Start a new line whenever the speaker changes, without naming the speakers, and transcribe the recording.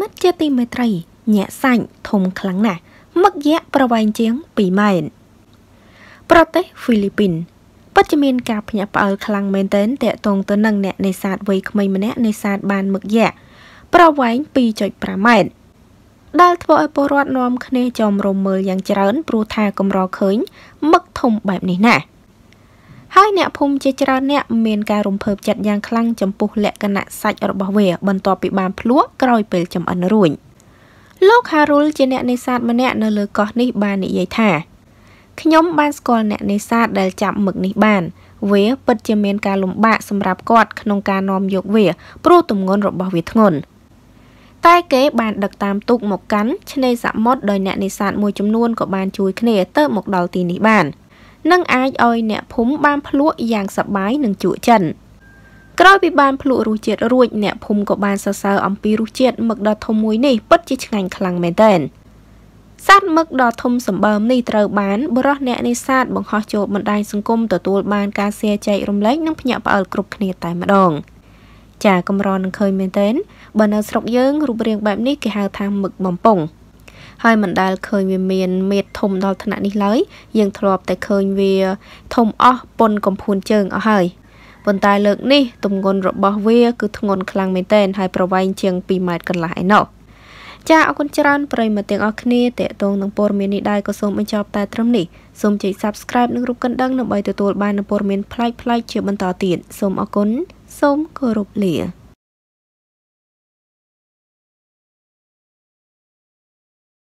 មិត្តជាទីមេត្រីញាក់សាច់ធំខ្លាំងណាស់មឹកយក្សប្រវែងជាង2ម៉ែត្រប្រទេសហ្វីលីពីនពិតជាមានការភ្ញាក់ផ្អើលខ្លាំងមែនទែនតាក់ទងទៅនឹងអ្នកនេសាទវ័យក្មេងម្នាក់នេសាទបានមឹកយក្សប្រវែង2.5ម៉ែត្រដែលធ្វើឲ្យពលរដ្ឋនាំគ្នាចោមរំមើលយ៉ាងច្រើនព្រោះថាកម្រឃើញមឹកធំបែបនេះណាស់ហើយអ្នកភូមិជាច្រើនអ្នកមានការរំភើបចិត្តយ៉ាងខ្លាំងចំពោះលក្ខណៈសាច់របស់វា បន្ទាប់ពីបានភ្លក់ក្រោយពេលចំអិនរួចលោកហារុលជាអ្នកនេសាទម្នាក់នៅលើកោះនេះបាននិយាយថាខ្ញុំបានស្គាល់អ្នកនេសាទដែលចាប់មឹកនេះបានវាពិតជាមានការលំបាកសម្រាប់គាត់ក្នុងការនាំយកវា ព្រោះទម្ងន់របស់វាធ្ងន់តែគេបាន ដឹកតាមទូកមកកាន់ឆ្នេរសមុទ្រដោយអ្នកនេសាទមួយចំនួនក៏បានជួយគ្នាទៅមកដល់ទីនេះបាន។និងអាចឲ្យអ្នកភូមិបានភ្លក់យ៉ាងសប្បាយនិងជក់ចិត្តក្រោយពីបានភ្លក់រសជាតិរួចអ្នកភូមិក៏បានសរសើរអំពីរសជាតិមឹកដ៏ធំមួយនេះពិតជាឆ្ងាញ់ខ្លាំងមែនទែនសត្វមឹកដ៏ធំសម្បើមនេះត្រូវបានបរិះអ្នកនេសាទបង្ហោះចូលបណ្ដាញសង្គមទទួលបានការសែចែករំលែកនិងភ្ញាក់ផ្អើលគ្រប់គ្នាតែម្ដង ចាកំរនឹងឃើញមែនទែនបើនៅស្រុកយើងរូបរាងបែបនេះគេហៅថាមឹកបំពង់ហើយមិនដែលឃើញវាមានមេឃធំដល់ថ្នាក់នេះឡើយយើងធ្លាប់តែឃើញវា ធំអស់ប៉ុនកំភួនជើងអស់ហើយប៉ុន្តែលើក នេះទម្ងន់របស់វាគឺធ្ងន់ខ្លាំងមែនទែនហើយប្រវែងជាង2ម៉ែត្រកន្លះឯណោះចាអរគុណច្រើនប្រិយមិត្តទាំងអស់គ្នាតេតងនឹងព័ត៌មាននេះដែរក៏សូមបញ្ចប់តែត្រឹមនេះសូមចុច Subscribe និងរូបកណ្ដឹងដើម្បីទទួលបាននូវព័ត៌មានប្លែកៗជាបន្តទៀតសូមអរគុណសូមគោរពលា